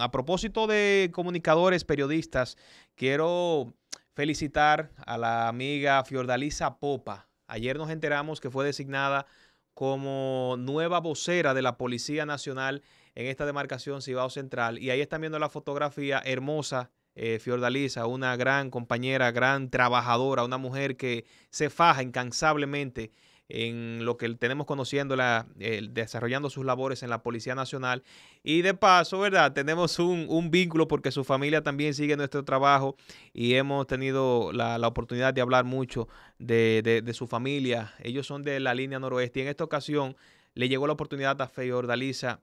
A propósito de comunicadores, periodistas, quiero felicitar a la amiga Fiordalisa Popa. Ayer nos enteramos que fue designada como nueva vocera de la Policía Nacional en esta demarcación Cibao Central. Y ahí están viendo la fotografía hermosa. Eh, Fiordalisa, una gran compañera, gran trabajadora, una mujer que se faja incansablemente en lo que tenemos conociendo, la, desarrollando sus labores en la Policía Nacional. Y de paso, ¿verdad? Tenemos un, vínculo porque su familia también sigue nuestro trabajo y hemos tenido la, oportunidad de hablar mucho de, su familia. Ellos son de la línea noroeste y en esta ocasión le llegó la oportunidad a Fey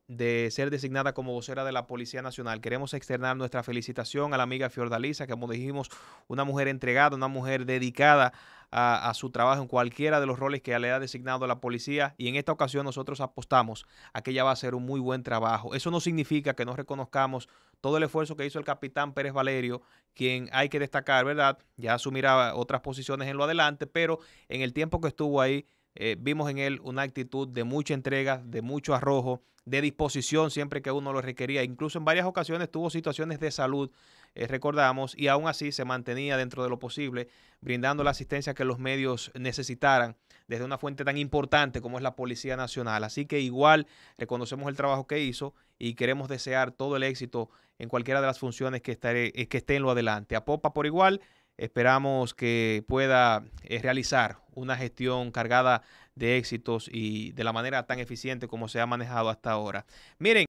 de ser designada como vocera de la Policía Nacional. Queremos externar nuestra felicitación a la amiga Fiordaliza, que como dijimos, una mujer entregada, una mujer dedicada a, su trabajo en cualquiera de los roles que le ha designado la policía y en esta ocasión nosotros apostamos a que ella va a hacer un muy buen trabajo. Eso no significa que no reconozcamos todo el esfuerzo que hizo el capitán Pérez Valerio, quien hay que destacar, ¿verdad? Ya asumirá otras posiciones en lo adelante, pero en el tiempo que estuvo ahí eh, vimos en él una actitud de mucha entrega, de mucho arrojo, de disposición siempre que uno lo requería. Incluso en varias ocasiones tuvo situaciones de salud, eh, recordamos, y aún así se mantenía dentro de lo posible, brindando la asistencia que los medios necesitaran desde una fuente tan importante como es la Policía Nacional. Así que igual reconocemos el trabajo que hizo y queremos desear todo el éxito en cualquiera de las funciones que, estaré, eh, que esté en lo adelante. A Popa por igual Esperamos que pueda eh, realizar una gestión cargada de éxitos y de la manera tan eficiente como se ha manejado hasta ahora. Miren.